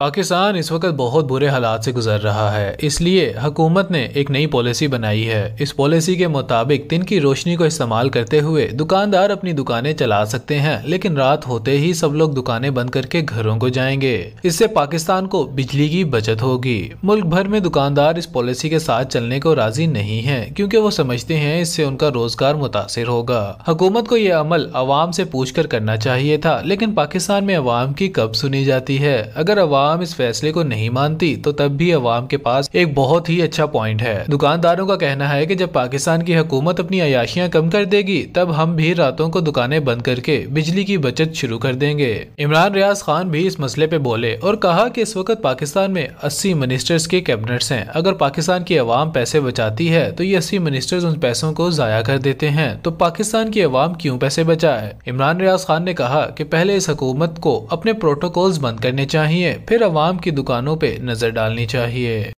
पाकिस्तान इस वक्त बहुत बुरे हालात से गुजर रहा है इसलिए हुकूमत ने एक नई पॉलिसी बनाई है इस पॉलिसी के मुताबिक दिन की रोशनी को इस्तेमाल करते हुए दुकानदार अपनी दुकानें चला सकते हैं लेकिन रात होते ही सब लोग दुकानें बंद करके घरों को जाएंगे इससे पाकिस्तान को बिजली की बचत होगी मुल्क भर में दुकानदार इस पॉलिसी के साथ चलने को राजी नहीं है क्यूँकी वो समझते हैं इससे उनका रोजगार मुतासर होगा हुकूमत को ये अमल आवाम से पूछ कर करना चाहिए था लेकिन पाकिस्तान में अवाम की कब सुनी जाती है अगर अवाम आवाम इस फैसले को नहीं मानती तो तब भी अवाम के पास एक बहुत ही अच्छा पॉइंट है दुकानदारों का कहना है की जब पाकिस्तान की हुकूमत अपनी अयाशियाँ कम कर देगी तब हम भी रातों को दुकानें बंद करके बिजली की बचत शुरू कर देंगे इमरान रियाज खान भी इस मसले पे बोले और कहा कि इस वक्त पाकिस्तान में अस्सी मिनिस्टर्स के कैबिनेट्स हैं अगर पाकिस्तान की अवाम पैसे बचाती है तो ये अस्सी मिनिस्टर्स उन पैसों को जाया कर देते हैं तो पाकिस्तान की अवाम क्यों पैसे बचाए इमरान रियाज खान ने कहा कि पहले इस हुकूमत को अपने प्रोटोकॉल्स बंद करने चाहिए फिर फिर आवाम की दुकानों पर नज़र डालनी चाहिए